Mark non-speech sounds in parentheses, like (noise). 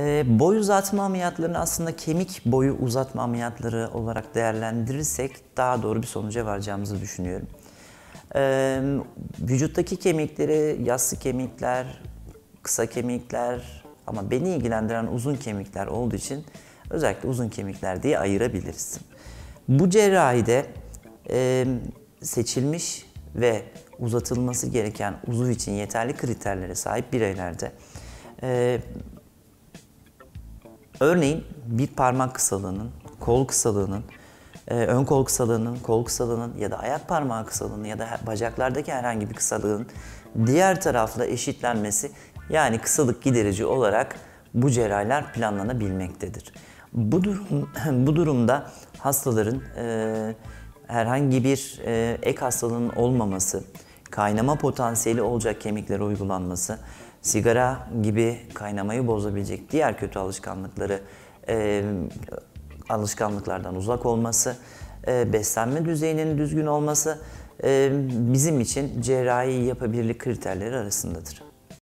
Ee, boy uzatma ameliyatlarını aslında kemik boyu uzatma ameliyatları olarak değerlendirirsek daha doğru bir sonuca varacağımızı düşünüyorum. Ee, vücuttaki kemikleri, yassı kemikler, kısa kemikler ama beni ilgilendiren uzun kemikler olduğu için özellikle uzun kemikler diye ayırabiliriz. Bu cerrahide e, seçilmiş ve uzatılması gereken uzuv için yeterli kriterlere sahip bireylerde e, Örneğin bir parmak kısalığının, kol kısalığının, e, ön kol kısalığının, kol kısalığının ya da ayak parmağı kısalığının ya da bacaklardaki herhangi bir kısalığın diğer tarafla eşitlenmesi yani kısalık giderici olarak bu cerrahlar planlanabilmektedir. Bu, durum, (laughs) bu durumda hastaların e, herhangi bir e, ek hastalığının olmaması, kaynama potansiyeli olacak kemiklere uygulanması, sigara gibi kaynamayı bozabilecek diğer kötü alışkanlıkları e, alışkanlıklardan uzak olması, e, beslenme düzeyinin düzgün olması e, bizim için cerrahi yapabilirlik kriterleri arasındadır.